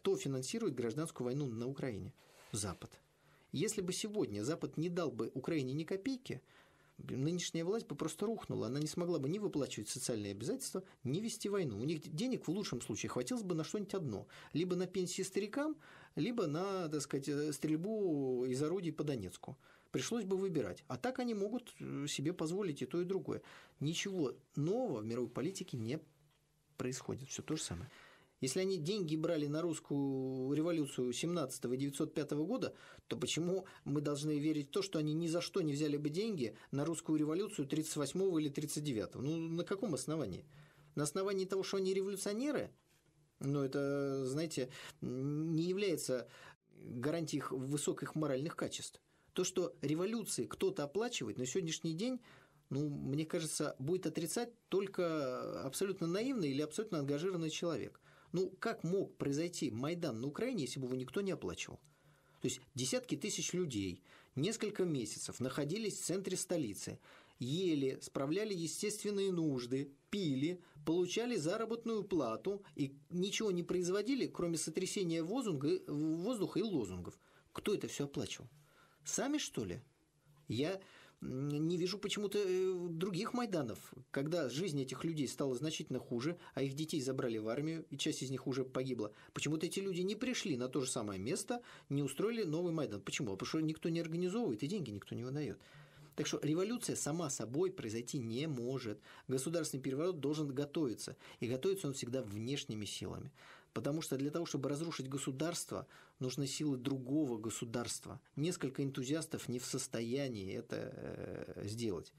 Кто финансирует гражданскую войну на Украине? Запад. Если бы сегодня Запад не дал бы Украине ни копейки, нынешняя власть бы просто рухнула. Она не смогла бы ни выплачивать социальные обязательства, ни вести войну. У них денег в лучшем случае хватилось бы на что-нибудь одно. Либо на пенсии старикам, либо на, так сказать, э, стрельбу из орудий по Донецку. Пришлось бы выбирать. А так они могут э, себе позволить и то, и другое. Ничего нового в мировой политике не происходит. Все то же самое. Если они деньги брали на русскую революцию 17 и 905 года, то почему мы должны верить в то, что они ни за что не взяли бы деньги на русскую революцию 38 или 39? Ну, на каком основании? На основании того, что они революционеры? Но ну, это, знаете, не является гарантией их высоких моральных качеств. То, что революции кто-то оплачивает на сегодняшний день, ну, мне кажется, будет отрицать только абсолютно наивный или абсолютно ангажированный человек. Ну, как мог произойти Майдан на Украине, если бы его никто не оплачивал? То есть десятки тысяч людей несколько месяцев находились в центре столицы, ели, справляли естественные нужды, пили, получали заработную плату и ничего не производили, кроме сотрясения воздуха, воздуха и лозунгов. Кто это все оплачивал? Сами, что ли? Я не вижу почему-то э, других Майданов, когда жизнь этих людей стала значительно хуже, а их детей забрали в армию, и часть из них уже погибла. Почему-то эти люди не пришли на то же самое место, не устроили новый Майдан. Почему? А потому что никто не организовывает и деньги никто не выдает. Так что революция сама собой произойти не может. Государственный переворот должен готовиться. И готовится он всегда внешними силами. Потому что для того, чтобы разрушить государство, нужны силы другого государства. Несколько энтузиастов не в состоянии это э, сделать.